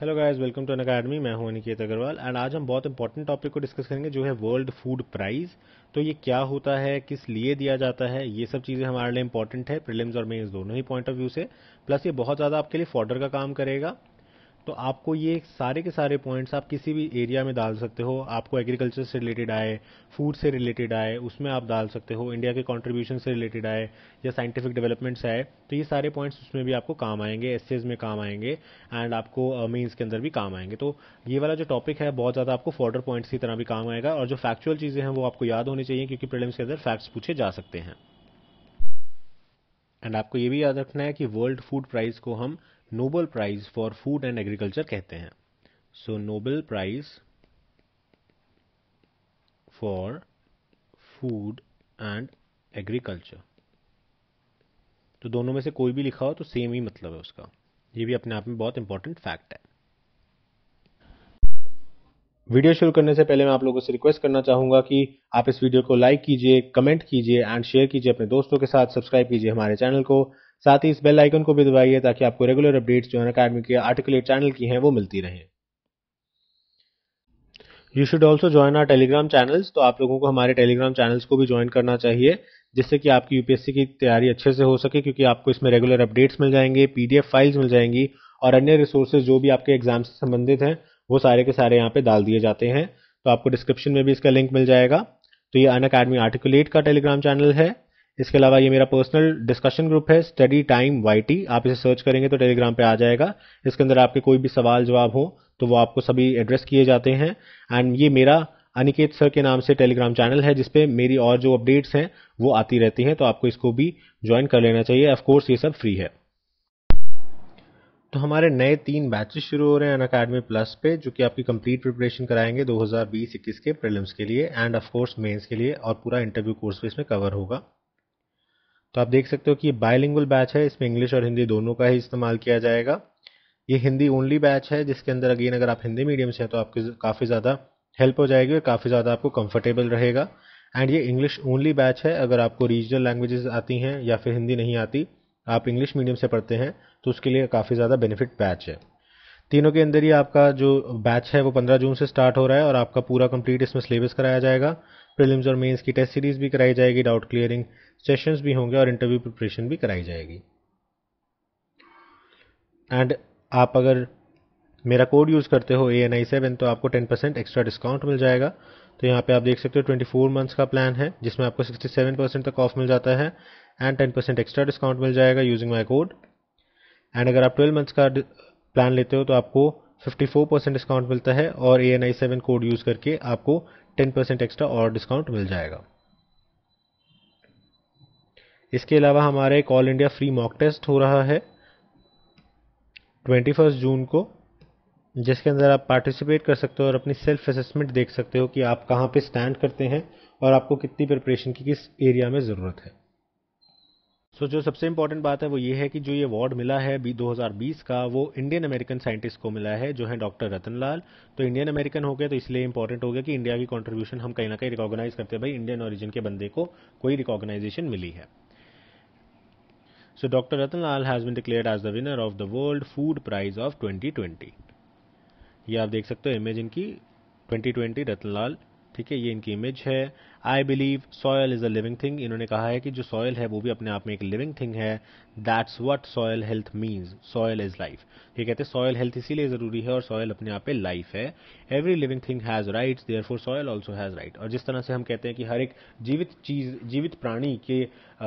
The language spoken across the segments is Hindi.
Hello guys welcome to academy मैं हूं अनिकेत अग्रवाल एंड आज हम बहुत इंपॉर्टेंट टॉपिक को डिस्कस करेंगे जो है वर्ल्ड फूड प्राइज तो ये क्या होता है किस लिए दिया जाता है ये सब चीज़ें हमारे लिए इंपॉर्टेंट है प्रिलिम्स और मेन्स दोनों ही पॉइंट ऑफ व्यू से प्लस ये बहुत ज़्यादा आपके लिए फॉर्डर का काम करेगा तो आपको ये सारे के सारे पॉइंट्स आप किसी भी एरिया में डाल सकते हो आपको एग्रीकल्चर से रिलेटेड आए फूड से रिलेटेड आए उसमें आप डाल सकते हो इंडिया के कॉन्ट्रीब्यूशन से रिलेटेड आए या साइंटिफिक डेवलपमेंट्स आए तो ये सारे पॉइंट्स उसमें भी आपको काम आएंगे एस में काम आएंगे एंड आपको मीन्स uh, के अंदर भी काम आएंगे तो ये वाला जो टॉपिक है बहुत ज़्यादा आपको फॉर्डर पॉइंट्स की तरह भी काम आएगा और जो फैक्चुअल चीज़ें हैं वो आपको याद होनी चाहिए क्योंकि प्रिलिम्स के अंदर फैक्ट्स पूछे जा सकते हैं एंड आपको ये भी याद रखना है कि वर्ल्ड फूड प्राइस को हम Nobel prize for food and agriculture कहते हैं so Nobel prize for food and agriculture तो दोनों में से कोई भी लिखा हो तो सेम ही मतलब है उसका ये भी अपने आप में बहुत इंपॉर्टेंट फैक्ट है वीडियो शुरू करने से पहले मैं आप लोगों से रिक्वेस्ट करना चाहूंगा कि आप इस वीडियो को लाइक कीजिए कमेंट कीजिए एंड शेयर कीजिए अपने दोस्तों के साथ सब्सक्राइब कीजिए हमारे चैनल को साथ ही इस बेल आइकन को भी दबाइए ताकि आपको रेगुलर अपडेट्स जो है अकेडमी के आर्टिकुलेट चैनल की हैं वो मिलती रहे you should also join our Telegram channels तो आप लोगों को हमारे टेलीग्राम चैनल्स को भी ज्वाइन करना चाहिए जिससे कि आपकी यूपीएससी की तैयारी अच्छे से हो सके क्योंकि आपको इसमें रेगुलर अपडेट्स मिल जाएंगे पीडीएफ फाइल्स मिल जाएंगी और अन्य रिसोर्सेज जो भी आपके एग्जाम से संबंधित हैं वो सारे के सारे यहाँ पे डाल दिए जाते हैं तो आपको डिस्क्रिप्शन में भी इसका लिंक मिल जाएगा तो ये अन अकेडमी आर्टिकुलेट का टेलीग्राम चैनल है इसके अलावा ये मेरा पर्सनल डिस्कशन ग्रुप है स्टडी टाइम वाई आप इसे सर्च करेंगे तो टेलीग्राम पे आ जाएगा इसके अंदर आपके कोई भी सवाल जवाब हो तो वो आपको सभी एड्रेस किए जाते हैं एंड ये मेरा अनिकेत सर के नाम से टेलीग्राम चैनल है जिसपे मेरी और जो अपडेट्स हैं वो आती रहती हैं तो आपको इसको भी ज्वाइन कर लेना चाहिए ऑफकोर्स ये सब फ्री है तो हमारे नए तीन बैचेस शुरू हो रहे हैं अन अकेडमी प्लस पे जो कि आपकी कंप्लीट प्रिपरेशन कराएंगे 2020-21 के प्रीलिम्स के लिए एंड ऑफ कोर्स मेंस के लिए और पूरा इंटरव्यू कोर्स भी इसमें कवर होगा तो आप देख सकते हो कि ये बायलिंगुअल बैच है इसमें इंग्लिश और हिंदी दोनों का ही इस्तेमाल किया जाएगा ये हिंदी ओनली बैच है जिसके अंदर अगेन अगर आप हिंदी मीडियम से हैं तो आपकी काफ़ी ज़्यादा हेल्प हो जाएगी और काफ़ी ज़्यादा आपको कंफर्टेबल रहेगा एंड ये इंग्लिश ओनली बैच है अगर आपको रीजनल लैंग्वेजेस आती हैं या फिर हिंदी नहीं आती आप इंग्लिश मीडियम से पढ़ते हैं तो उसके लिए काफ़ी ज़्यादा बेनिफिट बैच है तीनों के अंदर ही आपका जो बैच है वो पंद्रह जून से स्टार्ट हो रहा है और आपका पूरा कंप्लीट इसमें सिलेबस कराया जाएगा प्रीलिम्स और मेंस की टेस्ट सीरीज भी कराई जाएगी डाउट क्लियरिंग सेशंस भी होंगे और इंटरव्यू प्रिपरेशन भी कराई जाएगी एंड आप अगर मेरा कोड यूज़ करते हो ए एन आई सेवन तो आपको टेन परसेंट एक्स्ट्रा डिस्काउंट मिल जाएगा तो यहाँ पे आप देख सकते हो ट्वेंटी फोर मंथ्स का प्लान है जिसमें आपको सिक्सटी सेवन परसेंट तक ऑफ मिल जाता है and ten percent extra discount मिल जाएगा यूजिंग माई कोड एंड अगर आप ट्वेल्व मंथ्स का प्लान लेते हो तो आपको फिफ्टी फोर परसेंट डिस्काउंट मिलता है और A N I seven code use करके आपको टेन परसेंट एक्स्ट्रा और डिस्काउंट मिल जाएगा इसके अलावा हमारा एक all India free mock test हो रहा है ट्वेंटी फर्स्ट जून को जिसके अंदर आप पार्टिसिपेट कर सकते हो और अपनी सेल्फ असेसमेंट देख सकते हो कि आप कहाँ पे स्टैंड करते हैं और आपको कितनी प्रिपरेशन की किस एरिया में ज़रूरत है सो so, जो सबसे इंपॉर्टेंट बात है वो ये है कि जो ये अवार्ड मिला है 2020 का वो इंडियन अमेरिकन साइंटिस्ट को मिला है जो है डॉक्टर रतन लाल तो इंडियन अमेरिकन हो गया तो इसलिए इंपॉर्टेंट हो गया कि इंडिया की कॉन्ट्रीब्यूशन हम कहीं ना कहीं रिकॉग्नाइज करते हैं भाई इंडियन ऑरिजिन के बंदे को कोई रिकॉग्नाइजेशन मिली है so doctor Ratan has been declare as the winner of the world food prize of of 2020. ये आप देख सकते हो इमेज इनकी 2020 रतन लाल ठीक है ये इनकी इमेज है I believe soil is a living thing इन्होंने कहा है कि जो सॉयल है वो भी अपने आप में एक लिविंग थिंग है that's what soil health means soil is life ये कहते हैं सॉयल हेल्थ इसीलिए जरूरी है और सॉयल अपने आप पे लाइफ है every living thing has right therefore soil also has right और जिस तरह से हम कहते हैं कि हर एक जीवित चीज जीवित प्राणी के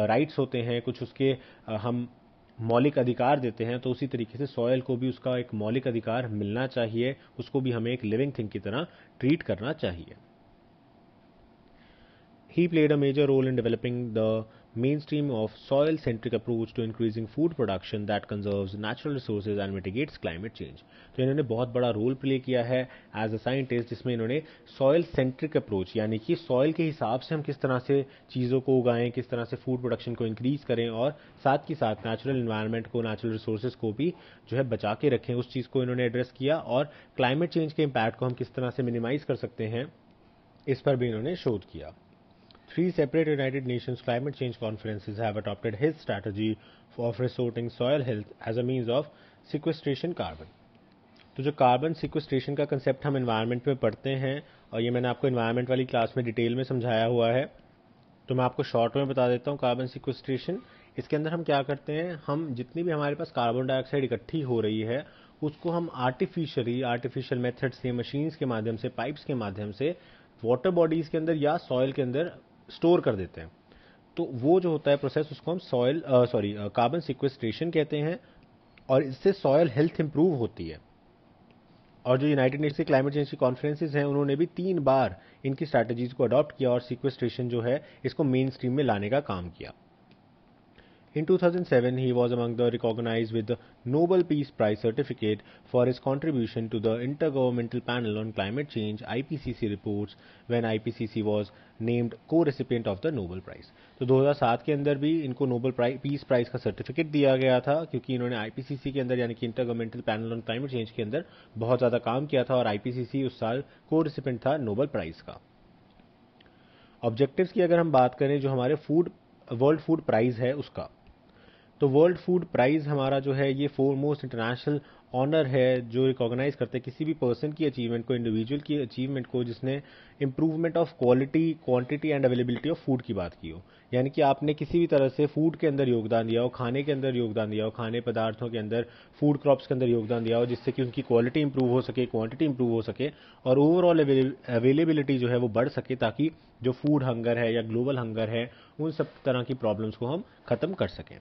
राइट्स uh, होते हैं कुछ उसके uh, हम मौलिक अधिकार देते हैं तो उसी तरीके से सॉयल को भी उसका एक मौलिक अधिकार मिलना चाहिए उसको भी हमें एक लिविंग थिंग की तरह ट्रीट करना चाहिए He played a major role in developing the mainstream of soil centric approach to increasing food production that conserves natural resources and mitigates climate change. तो इन्होंने बहुत बड़ा रोल प्ले किया है एज अ साइंटिस्ट जिसमें इन्होंने सॉयल सेंट्रिक अप्रोच यानी कि सॉयल के हिसाब से हम किस तरह से चीज़ों को उगाएं किस तरह से फूड प्रोडक्शन को इंक्रीज करें और साथ ही साथ नेचुरल इन्वायरमेंट को नेचुरल रिसोर्सेज को भी जो है बचा के रखें उस चीज़ को इन्होंने एड्रेस किया और क्लाइमेट चेंज के इम्पैक्ट को हम किस तरह से मिनिमाइज कर सकते हैं इस पर भी इन्होंने शोध किया Three separate United Nations climate change conferences have adopted his strategy of resorting soil health as a means of sequestration carbon. तो जो कार्बन सिक्वेस्ट्रेशन का कंसेप्ट हम इन्वायरमेंट में पढ़ते हैं और ये मैंने आपको इन्वायरमेंट वाली क्लास में डिटेल में समझाया हुआ है तो मैं आपको शॉर्ट में बता देता हूँ कार्बन सिक्वेस्ट्रेशन इसके अंदर हम क्या करते हैं हम जितनी भी हमारे पास कार्बन डाइऑक्साइड इकट्ठी हो रही है उसको हम आर्टिफिशियली आर्टिफिशियल मेथड से मशीन्स के माध्यम से पाइप्स के माध्यम से वाटर बॉडीज के अंदर या सॉयल के अंदर स्टोर कर देते हैं तो वो जो होता है प्रोसेस उसको हम सॉयल सॉरी कार्बन सिक्वेस्ट्रेशन कहते हैं और इससे सॉयल हेल्थ इंप्रूव होती है और जो यूनाइटेड नेशन क्लाइमेट चेंज की कॉन्फ्रेंसेज हैं उन्होंने भी तीन बार इनकी स्ट्रैटेजीज को अडॉप्ट किया और सिक्वेस्ट्रेशन जो है इसको मेन स्ट्रीम में लाने का काम किया In 2007, he was among the recognized with the Nobel Peace Prize certificate for his contribution to the Intergovernmental Panel on Climate Change IPCC reports when IPCC was named co-recipient of the Nobel Prize. तो 2007 के अंदर भी इनको नोबल पीस प्राइज का सर्टिफिकेट दिया गया था क्योंकि इन्होंने आईपीसीसी के अंदर यानी कि intergovernmental panel on climate change के अंदर बहुत ज्यादा काम किया था और आईपीसीसी उस साल को रिसिपेंट था नोबल प्राइज का ऑब्जेक्टिव्स की अगर हम बात करें जो हमारे फूड वर्ल्ड फूड प्राइज है उसका तो वर्ल्ड फूड प्राइज हमारा जो है ये फोर मोस्ट इंटरनेशनल ऑनर है जो रिकॉग्नाइज करते हैं किसी भी पर्सन की अचीवमेंट को इंडिविजुअल की अचीवमेंट को जिसने improvement of quality quantity and availability of food की बात की हो यानी कि आपने किसी भी तरह से फूड के अंदर योगदान दिया हो खाने के अंदर योगदान दिया हो खाने पदार्थों के अंदर फूड क्रॉप्स के अंदर योगदान दिया हो जिससे कि उनकी क्वालिटी इंप्रूव हो सके क्वांटिटी इंप्रूव हो सके और ओवरऑल अवेलेबिलिटी जो है वो बढ़ सके ताकि जो फूड हंगर है या ग्लोबल हंगर है उन सब तरह की प्रॉब्लम्स को हम खत्म कर सकें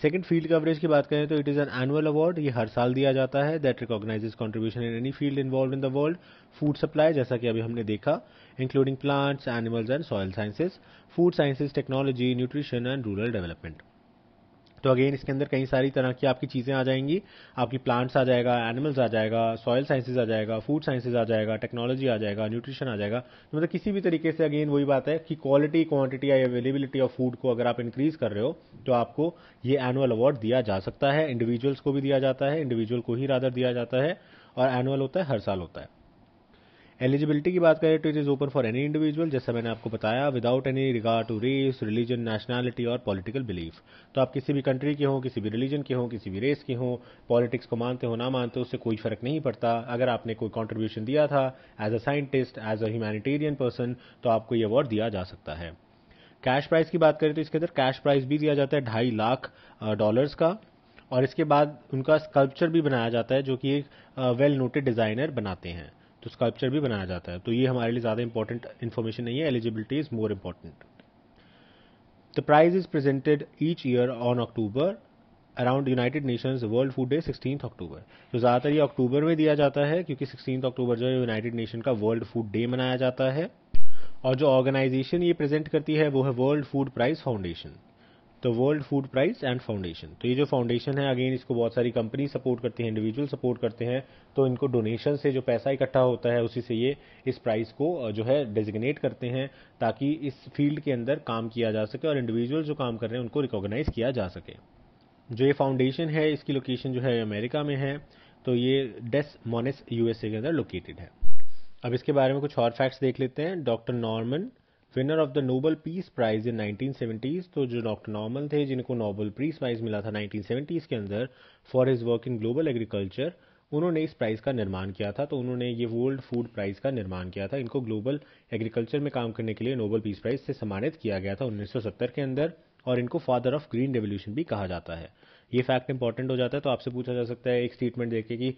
सेकंड फील्ड कवरेज की बात करें तो it is an annual award ये हर साल दिया जाता है that recognises contribution in any field involved in the world food supply जैसा कि अभी हमने देखा including plants animals and soil sciences food sciences technology nutrition and rural development तो अगेन इसके अंदर कई सारी तरह की आपकी चीज़ें आ जाएंगी आपकी प्लांट्स आ जाएगा एनिमल्स आ जाएगा सॉयल साइंसेज आ जाएगा फूड साइंसेज आ जाएगा टेक्नोलॉजी आ जाएगा न्यूट्रिशन आ जाएगा तो मतलब किसी भी तरीके से अगेन वही बात है कि क्वालिटी क्वांटिटी या अवेलेबिलिटी ऑफ फूड को अगर आप इंक्रीज कर रहे हो तो आपको ये एनुअल अवार्ड दिया जा सकता है इंडिविजुअल्स को भी दिया जाता है इंडिविजुअल को ही रादर दिया जाता है और एनुअल होता है हर साल होता है एलिजिबिलिटी की बात करें तो it is open for any individual जैसा मैंने आपको बताया without any regard to race religion nationality और पॉलिटिकल बिलीफ तो आप किसी भी कंट्री के हों किसी भी रिलीजन के हों किसी भी रेस के हों पॉलिटिक्स को मानते हो ना मानते हो उससे कोई फर्क नहीं पड़ता अगर आपने कोई कॉन्ट्रीब्यूशन दिया था as a scientist as a humanitarian person तो आपको ये अवार्ड दिया जा सकता है कैश प्राइस की बात करें तो इसके अंदर कैश प्राइस भी दिया जाता है ढाई लाख डॉलर्स का और इसके बाद उनका स्कल्पचर भी बनाया जाता है जो कि एक वेल नोटेड डिजाइनर बनाते हैं तो स्कल्पचर भी बनाया जाता है तो ये हमारे लिए ज़्यादा इंपॉर्टेंट इन्फॉर्मेशन नहीं है eligibility is more important the prize is presented each year on October around United Nations world food day sixteen October तो ज़्यादातर ये अक्टूबर में दिया जाता है क्योंकि सिक्सटीन अक्टूबर जो है यूनाइटेड नेशन का वर्ल्ड फूड डे मनाया जाता है और जो ऑर्गेनाइजेशन ये प्रेजेंट करती है वो है world food prize foundation the world food price and foundation तो ये जो फाउंडेशन है अगेन इसको बहुत सारी कंपनी सपोर्ट करती हैं इंडिविजुअल सपोर्ट करते हैं तो इनको डोनेशन से जो पैसा इकट्ठा होता है उसी से ये इस प्राइस को जो है डेजिग्नेट करते हैं ताकि इस फील्ड के अंदर काम किया जा सके और इंडिविजुअल जो काम कर रहे हैं उनको रिकॉग्नाइज किया जा सके जो ये फाउंडेशन है इसकी लोकेशन जो है अमेरिका में है तो ये डेस मोनिस यूएसए के अंदर लोकेटेड है अब इसके बारे में कुछ और फैक्ट्स देख लेते हैं doctor Norman winner of the Nobel peace prize in 1970s तो जो डॉक्टर नॉर्मल थे जिनको नोबल पीस प्राइज मिला था 1970s के अंदर for his work in global agriculture उन्होंने इस प्राइज़ का निर्माण किया था तो उन्होंने ये वर्ल्ड फूड प्राइज़ का निर्माण किया था इनको ग्लोबल एग्रीकल्चर में काम करने के लिए नोबल पीस प्राइज़ से सम्मानित किया गया था 1970 के अंदर और इनको फादर ऑफ ग्रीन रेवोल्यूशन भी कहा जाता है ये फैक्ट इंपॉर्टेंट हो जाता है तो आपसे पूछा जा सकता है एक स्टेटमेंट देखिए कि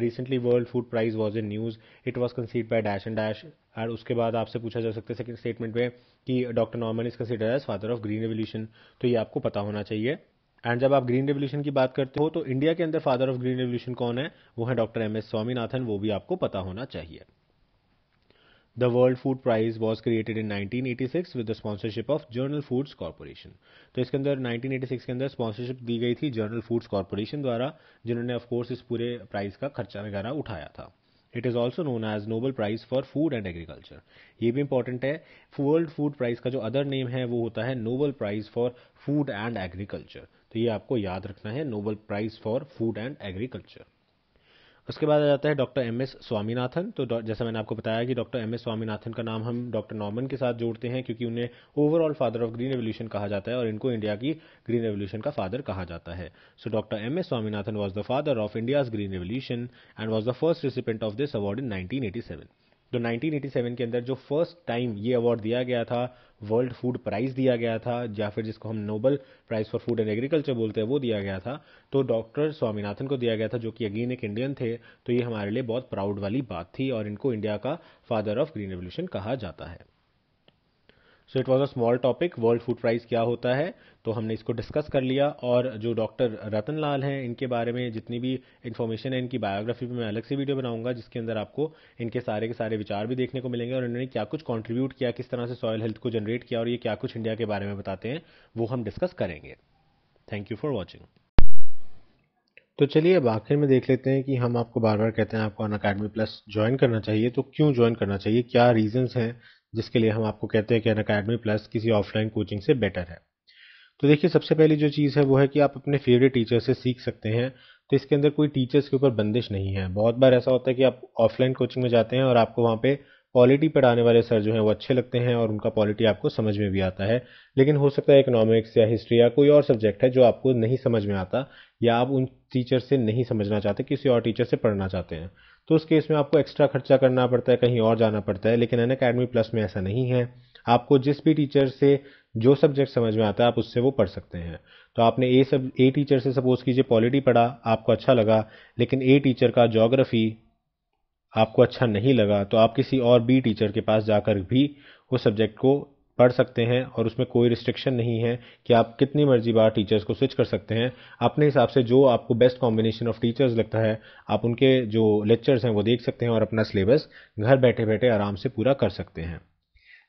recently world food prize was in news it was conceived by dash and dash और उसके बाद आपसे पूछा जा सकता है सेकंड स्टेटमेंट में कि doctor Norman is consider as father of green revolution तो ये आपको पता होना चाहिए एंड जब आप ग्रीन रेवल्यूशन की बात करते हो तो इंडिया के अंदर फादर ऑफ ग्रीन रेवल्यूशन कौन है वो है डॉक्टर एम एस स्वामीनाथन वो भी आपको पता होना चाहिए The World Food Prize was created in 1986 with the sponsorship of general foods Corporation. तो इसके अंदर 1986 के अंदर स्पॉन्सरशिप दी गई थी जर्नल फूड्स कॉरपोरेशन द्वारा जिन्होंने ऑफकोर्स इस पूरे प्राइज़ का खर्चा वगैरह उठाया था it is also known as Nobel prize for food and agriculture ये भी इंपॉर्टेंट है वर्ल्ड फूड प्राइज़ का जो अदर नेम है वो होता है Nobel prize for food and agriculture तो ये आपको याद रखना है Nobel prize for food and agriculture उसके बाद आ जाता है डॉक्टर एम एस स्वामीनाथन तो जैसा मैंने आपको बताया कि डॉक्टर एम एस स्वामीनाथन का नाम हम डॉक्टर नॉर्मन के साथ जोड़ते हैं क्योंकि उन्हें overall father of green revolution कहा जाता है और इनको इंडिया की ग्रीन रेवोल्यूशन का फादर कहा जाता है so doctor M S Swaminathan was the father of India's green revolution and was the first recipient of this award in nineteen तो 1987 के अंदर जो फर्स्ट टाइम ये अवार्ड दिया गया था वर्ल्ड फूड प्राइज दिया गया था या फिर जिसको हम Nobel prize for food and agriculture बोलते हैं वो दिया गया था तो डॉक्टर स्वामीनाथन को दिया गया था जो कि अगेन एक इंडियन थे तो ये हमारे लिए बहुत प्राउड वाली बात थी और इनको इंडिया का फादर ऑफ ग्रीन रेवोल्यूशन कहा जाता है so it was a small topic world food price क्या होता है तो हमने इसको डिस्कस कर लिया और जो डॉक्टर रतन लाल हैं इनके बारे में जितनी भी इन्फॉर्मेशन है इनकी बायोग्राफी में मैं अलग से वीडियो बनाऊंगा जिसके अंदर आपको इनके सारे के सारे विचार भी देखने को मिलेंगे और इन्होंने क्या कुछ कॉन्ट्रीब्यूट किया किस तरह से सॉयल हेल्थ को जनरेट किया और ये क्या कुछ इंडिया के बारे में बताते हैं वो हम डिस्कस करेंगे थैंक यू फॉर वॉचिंग तो चलिए अब आखिर में देख लेते हैं कि हम आपको बार बार कहते हैं आपको अन अकेडमी प्लस ज्वाइन करना चाहिए तो क्यों ज्वाइन करना चाहिए क्या रीजंस हैं जिसके लिए हम आपको कहते हैं कि अन अकेडमी प्लस किसी ऑफलाइन कोचिंग से बेटर है तो देखिए सबसे पहली जो चीज़ है वो है कि आप अपने फेवरेट टीचर से सीख सकते हैं तो इसके अंदर कोई टीचर्स के ऊपर बंदिश नहीं है बहुत बार ऐसा होता है कि आप ऑफलाइन कोचिंग में जाते हैं और आपको वहाँ पे पॉलिटी पढ़ाने वाले सर जो हैं वो अच्छे लगते हैं और उनका पॉलिटी आपको समझ में भी आता है लेकिन हो सकता है इकोनॉमिक्स या हिस्ट्री या कोई और सब्जेक्ट है जो आपको नहीं समझ में आता या आप उन टीचर से नहीं समझना चाहते किसी और टीचर से पढ़ना चाहते हैं तो उस केस में आपको एक्स्ट्रा खर्चा करना पड़ता है कहीं और जाना पड़ता है लेकिन अन अकेडमी प्लस में ऐसा नहीं है आपको जिस भी टीचर से जो सब्जेक्ट समझ में आता है आप उससे वो पढ़ सकते हैं तो आपने ए सब ए टीचर से सपोज कीजिए पॉलिटी पढ़ा आपको अच्छा लगा लेकिन ए टीचर का जोग्राफ़ी आपको अच्छा नहीं लगा तो आप किसी और बी टीचर के पास जाकर भी उस सब्जेक्ट को पढ़ सकते हैं और उसमें कोई रिस्ट्रिक्शन नहीं है कि आप कितनी मर्जी बार टीचर्स को स्विच कर सकते हैं अपने हिसाब से जो आपको बेस्ट कॉम्बिनेशन ऑफ टीचर्स लगता है आप उनके जो लेक्चर्स हैं वो देख सकते हैं और अपना सिलेबस घर बैठे बैठे आराम से पूरा कर सकते हैं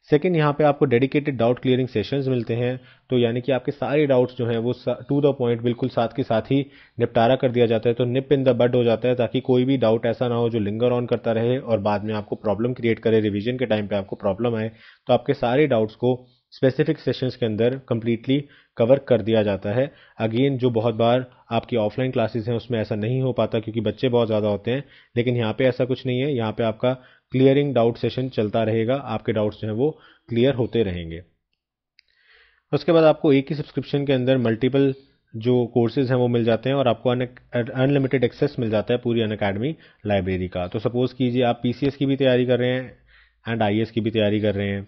सेकेंड यहाँ पे आपको डेडिकेटेड डाउट क्लियरिंग सेशंस मिलते हैं तो यानी कि आपके सारे डाउट्स जो हैं वो टू द पॉइंट बिल्कुल साथ के साथ ही निपटारा कर दिया जाता है तो निप इन द बड हो जाता है ताकि कोई भी डाउट ऐसा ना हो जो लिंगर ऑन करता रहे और बाद में आपको प्रॉब्लम क्रिएट करे रिविजन के टाइम पर आपको प्रॉब्लम आए तो आपके सारे डाउट्स को स्पेसिफिक सेशंस के अंदर कंप्लीटली कवर कर दिया जाता है अगेन जो बहुत बार आपकी ऑफलाइन क्लासेस हैं उसमें ऐसा नहीं हो पाता क्योंकि बच्चे बहुत ज़्यादा होते हैं लेकिन यहाँ पे ऐसा कुछ नहीं है यहाँ पे आपका क्लियरिंग डाउट सेशन चलता रहेगा आपके डाउट्स जो हैं वो क्लियर होते रहेंगे उसके बाद आपको एक ही सब्सक्रिप्शन के अंदर मल्टीपल जो कोर्सेज हैं वो मिल जाते हैं और आपको अनलिमिटेड एक्सेस मिल जाता है पूरी अन अकेडमी लाइब्रेरी का तो सपोज़ कीजिए आप पी की भी तैयारी कर रहे हैं एंड आई की भी तैयारी कर रहे हैं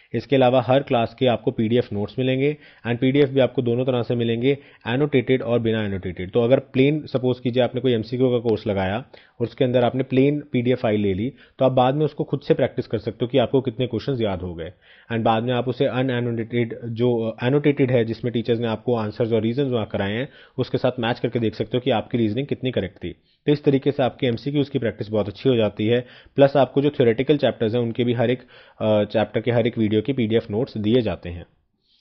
इसके अलावा हर क्लास के आपको पी नोट्स मिलेंगे एंड पी भी आपको दोनों तरह से मिलेंगे एनोटेटेड और बिना एनोटेटेड तो अगर प्लेन सपोज कीजिए आपने कोई एम का कोर्स लगाया और उसके अंदर आपने प्लेन पी फाइल ले ली तो आप बाद में उसको खुद से प्रैक्टिस कर सकते हो कि आपको कितने क्वेश्चन याद हो गए एंड बाद में आप उसे अनएनोटेटेड जो एनोटेटेड uh, है जिसमें टीचर्स ने आपको आंसर्स और रीजन वहाँ कराए हैं उसके साथ मैच करके देख सकते हो कि आपकी रीजनिंग कितनी करेक्ट थी तो इस तरीके से आपकी एम की प्रैक्टिस बहुत अच्छी हो जाती है प्लस आपको जो थ्योरेटिकल चैप्टर्स हैं उनके भी हर एक चैप्टर के हर एक वीडियो के पी नोट्स दिए जाते हैं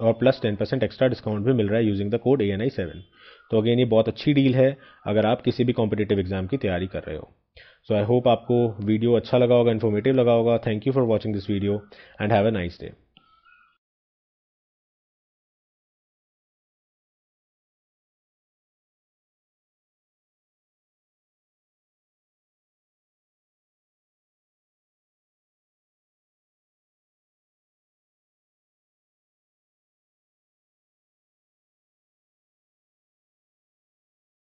और plus ten percent extra discount भी मिल रहा है using the code A N I seven तो अगेन ये बहुत अच्छी डील है अगर आप किसी भी कॉम्पिटेटिव एग्जाम की तैयारी कर रहे हो सो आई होप आपको वीडियो अच्छा लगा होगा इन्फॉर्मेटिव लगा होगा thank you for watching this video and have a nice day